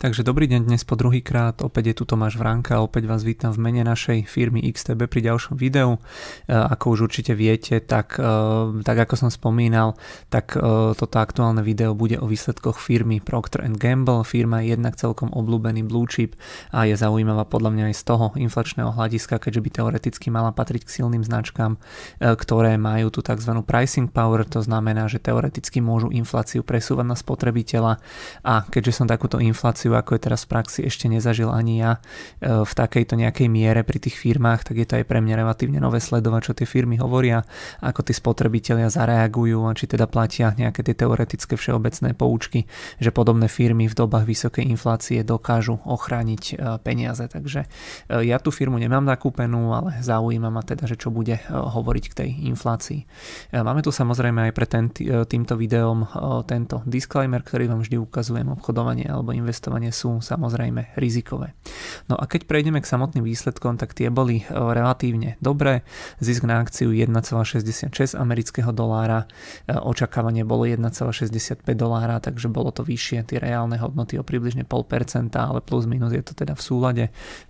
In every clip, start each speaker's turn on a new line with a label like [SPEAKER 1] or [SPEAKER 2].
[SPEAKER 1] Takže dobrý deň dnes po druhýkrát, opäť je tu Tomáš Vranka, opäť vás vítam v mene našej firmy XTB pri ďalšom videu. E, ako už určite viete, tak, e, tak ako som spomínal, tak e, toto aktuálne video bude o výsledkoch firmy Procter Gamble. Firma je jednak celkom obľúbený blue chip a je zaujímavá podľa mňa aj z toho inflačného hľadiska, keďže by teoreticky mala patriť k silným značkám, ktoré majú tu tzv. pricing power, to znamená, že teoreticky môžu infláciu presúvať na spotrebiteľa a keďže som takúto infláciu situáciu, ako je teraz v praxi, ešte nezažil ani ja e, v takejto nejakej miere pri tých firmách, tak je to aj pre mňa relatívne nové sledovať, čo tie firmy hovoria, ako tí spotrebitelia zareagujú a či teda platia nejaké tie teoretické všeobecné poučky, že podobné firmy v dobách vysokej inflácie dokážu ochrániť e, peniaze. Takže e, ja tú firmu nemám nakúpenú, ale zaujíma ma teda, že čo bude hovoriť k tej inflácii. Máme tu samozrejme aj pre ten, týmto videom tento disclaimer, ktorý vám vždy ukazujem obchodovanie alebo investovanie vyslovene sú samozrejme rizikové. No a keď prejdeme k samotným výsledkom, tak tie boli e, relatívne dobré. Zisk na akciu 1,66 amerického dolára, e, očakávanie bolo 1,65 dolára, takže bolo to vyššie, tie reálne hodnoty o približne 0,5%, ale plus minus je to teda v súlade,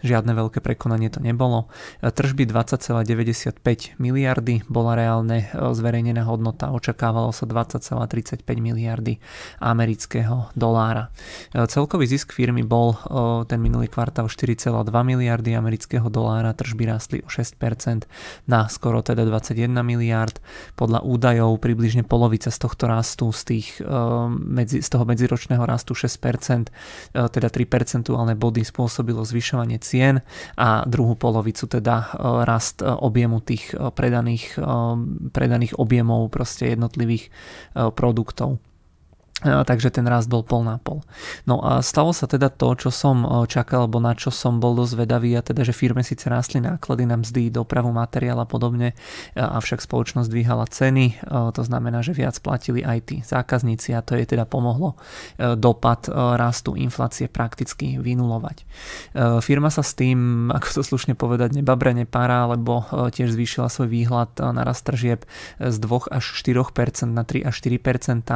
[SPEAKER 1] žiadne veľké prekonanie to nebolo. E, tržby 20,95 miliardy bola reálne zverejnená hodnota, očakávalo sa 20,35 miliardy amerického dolára. Celkový zisk firmy bol ten minulý kvartál 4 4,2 miliardy amerického dolára tržby rástli o 6% na skoro teda 21 miliard. Podľa údajov približne polovica z tohto rastu, z, tých, eh, medzi, z toho medziročného rastu 6%, eh, teda 3 percentuálne body spôsobilo zvyšovanie cien a druhú polovicu teda eh, rast objemu tých predaných, predaných objemov proste jednotlivých produktov takže ten rast bol pol na pol. No a stalo sa teda to, čo som e, čakal, alebo na čo som bol dosť vedavý, a teda, že firme síce rástli náklady na mzdy, dopravu, materiál a podobne, e, avšak spoločnosť dvíhala ceny, e, to znamená, že viac platili aj tí zákazníci a to jej teda pomohlo dopad rastu inflácie prakticky vynulovať. Firma sa s tým, ako to slušne povedať, nebabre nepára, lebo tiež zvýšila svoj výhľad na rast tržieb z 2 až 4% na 3 až 4%,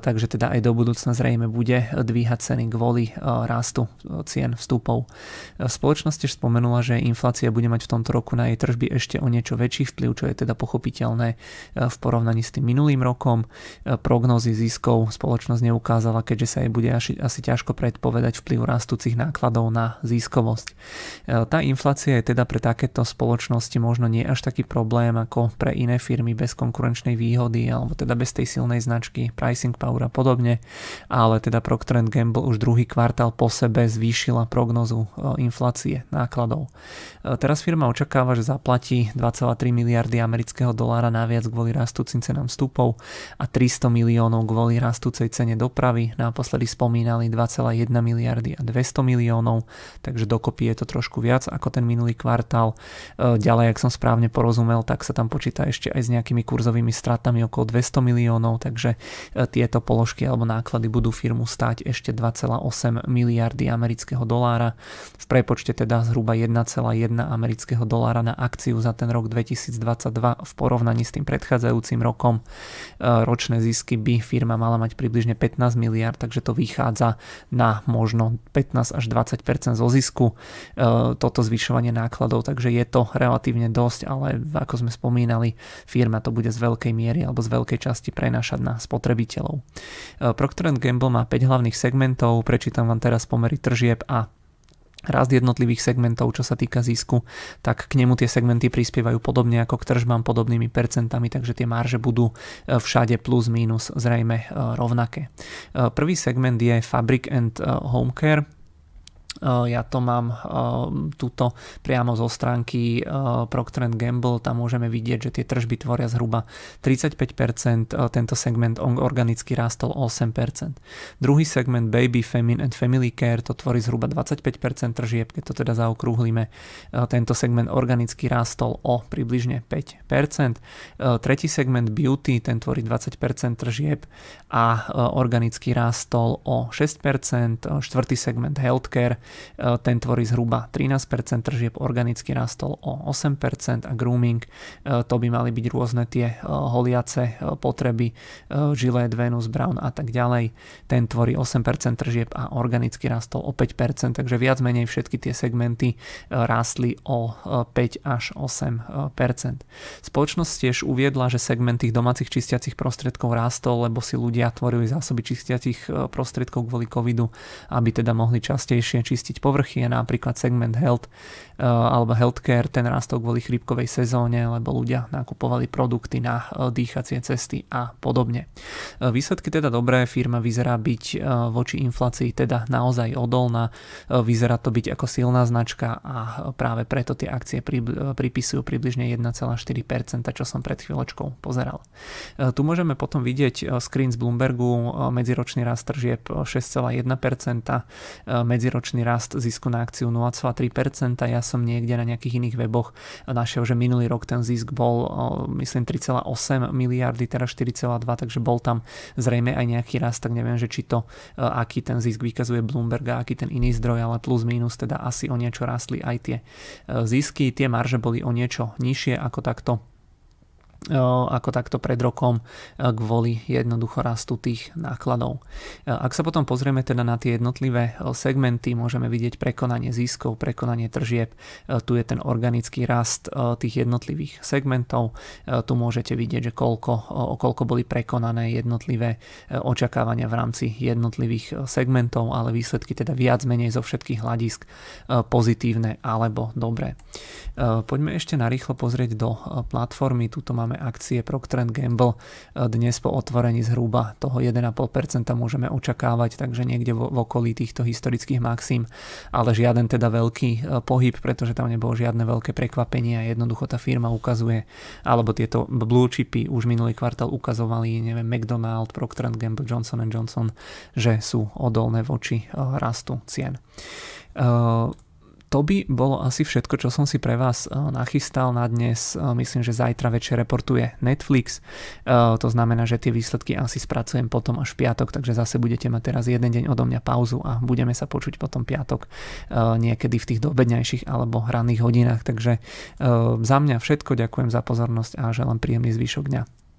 [SPEAKER 1] takže teda aj do budúcna zrejme bude dvíhať ceny kvôli e, rastu e, cien vstupov. E, spoločnosť tiež spomenula, že inflácia bude mať v tomto roku na jej tržby ešte o niečo väčší vplyv, čo je teda pochopiteľné v porovnaní s tým minulým rokom. Prognozy ziskov spoločnosť neukázala, keďže sa jej bude asi, asi ťažko predpovedať vplyv rastúcich nákladov na ziskovosť. Tá inflácia je teda pre takéto spoločnosti možno nie až taký problém ako pre iné firmy bez konkurenčnej výhody alebo teda bez tej silnej značky pricing power a podobne, ale teda Procter Gamble už druhý kvartál po sebe zvýšila prognozu e, inflácie nákladov. E, teraz firma očakáva, že zaplatí 2,3 miliardy amerického dolára naviac kvôli rastúcim cenám vstupov a 300 miliónov kvôli rastúcej cene dopravy. Naposledy spomínali 2,1 miliardy a 200 miliónov, takže dokopy je to trošku viac ako ten minulý kvartál. E, ďalej, ak som správne porozumel, tak sa tam počíta ešte aj s nejakými kurzovými stratami okolo 200 miliónov, takže tieto položky zložky alebo náklady budú firmu stáť ešte 2,8 miliardy amerického dolára, v prepočte teda zhruba 1,1 amerického dolára na akciu za ten rok 2022 v porovnaní s tým predchádzajúcim rokom. E, ročné zisky by firma mala mať približne 15 miliard, takže to vychádza na možno 15 až 20 zo zisku e, toto zvyšovanie nákladov, takže je to relatívne dosť, ale ako sme spomínali, firma to bude z veľkej miery alebo z veľkej časti prenašať na spotrebiteľov. Eh, Procter Gamble má 5 hlavných segmentov, prečítam vám teraz pomery tržieb a rast jednotlivých segmentov, čo sa týka zisku, tak k nemu tie segmenty prispievajú podobne ako k tržbám podobnými percentami, takže tie marže budú eh, všade plus minus zrejme eh, rovnaké. Prvý segment je Fabric and Home Care, Eh, ja to mám eh, túto priamo zo stránky eh, Procter Gamble, tam môžeme vidieť, že tie tržby tvoria zhruba 35%, tento segment organicky rástol 8%. Druhý segment Baby, Feminine and Family Care, to tvorí zhruba 25% tržieb, keď to teda zaokrúhlime. Tento segment organicky rástol o približne 5%. Tretí segment Beauty, ten tvorí 20% tržieb a organicky rástol o 6%. Štvrtý segment Healthcare, Eh, ten tvorí zhruba 13%, tržieb organicky rastol o 8% a grooming, eh, to by mali byť rôzne tie eh, holiace potreby, žilé, Venus, Brown a tak ďalej. Ten tvorí 8% tržieb a organicky rastol o 5%, takže viac menej všetky tie segmenty rástli o 5 až 8%. Spoločnosť tiež uviedla, že segment tých domácich čistiacich prostriedkov rástol, lebo si ľudia tvorili zásoby čistiacich prostriedkov kvôli covidu, aby teda mohli častejšie čistiť povrchy, je napríklad segment health eh, alebo healthcare, ten rastol kvôli chrípkovej sezóne, lebo ľudia nakupovali produkty na eh, dýchacie cesty a podobne. Eh, výsledky teda dobré, firma vyzerá byť voči inflácii teda naozaj odolná, vyzerá to byť ako silná značka a práve preto tie akcie pripisujú približne 1,4%, čo som pred chvíľočkou pozeral. Tu môžeme potom vidieť screen z Bloombergu, medziročný rast tržieb 6,1%, medziročný mesačný rast zisku na akciu 0,3%. Ja som niekde na nejakých iných weboch našiel, že minulý rok ten zisk bol myslím 3,8 miliardy, teraz 4,2, takže bol tam zrejme aj nejaký rast, tak neviem, že či to e, aký ten zisk vykazuje Bloomberg a aký ten iný zdroj, ale plus minus teda asi o niečo rastli aj tie e, zisky, tie marže boli o niečo nižšie ako takto ako takto pred rokom kvôli jednoducho rastu tých nákladov. Ak sa potom pozrieme teda na tie jednotlivé segmenty, môžeme vidieť prekonanie ziskov, prekonanie tržieb, tu je ten organický rast tých jednotlivých segmentov, tu môžete vidieť, že koľko, o koľko boli prekonané jednotlivé očakávania v rámci jednotlivých segmentov, ale výsledky teda viac menej zo všetkých hľadisk pozitívne alebo dobré. Poďme ešte narýchlo pozrieť do platformy, tuto máme máme akcie Procter Gamble. Dnes po otvorení zhruba toho 1,5% môžeme očakávať, takže niekde v okolí týchto historických maxim, ale žiaden teda veľký e, pohyb, pretože tam nebolo žiadne veľké prekvapenie a jednoducho tá firma ukazuje, alebo tieto blue chipy už minulý kvartál ukazovali, neviem, McDonald, Procter Gamble, Johnson Johnson, že sú odolné voči e, rastu cien. Uh, to by bolo asi všetko, čo som si pre vás eh, nachystal na dnes. Eh, myslím, že zajtra večer reportuje Netflix. Eh, to znamená, že tie výsledky asi spracujem potom až piatok, takže zase budete mať teraz jeden deň odo mňa pauzu a budeme sa počuť potom piatok niekedy v tých dobednejších alebo hraných hodinách. Takže za mňa všetko, ďakujem za pozornosť a želám príjemný zvyšok dňa.